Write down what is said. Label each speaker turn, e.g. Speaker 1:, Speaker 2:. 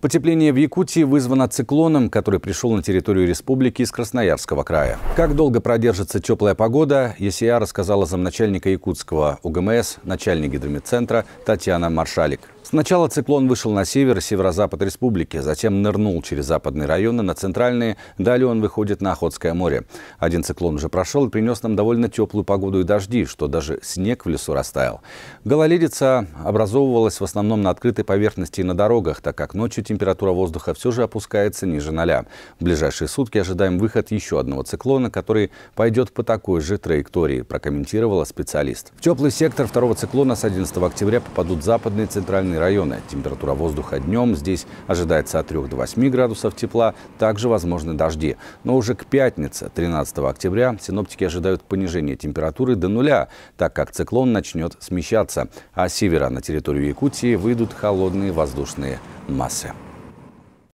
Speaker 1: Потепление в Якутии вызвано циклоном, который пришел на территорию республики из Красноярского края. Как долго продержится теплая погода, ЕСИА рассказала замначальника Якутского УГМС, начальник гидромедцентра Татьяна Маршалик. Сначала циклон вышел на север и северо-запад республики, затем нырнул через западные районы на центральные, далее он выходит на Охотское море. Один циклон уже прошел и принес нам довольно теплую погоду и дожди, что даже снег в лесу растаял. Гололедица образовывалась в основном на открытой поверхности и на дорогах, так как ночью температура воздуха все же опускается ниже ноля. В ближайшие сутки ожидаем выход еще одного циклона, который пойдет по такой же траектории, прокомментировала специалист. В теплый сектор второго циклона с 11 октября попадут западные и центральные северные районы. Температура воздуха днем здесь ожидается от 3 до 8 градусов тепла. Также возможны дожди. Но уже к пятнице, 13 октября, синоптики ожидают понижения температуры до нуля, так как циклон начнет смещаться. А с севера на территорию Якутии выйдут холодные воздушные массы.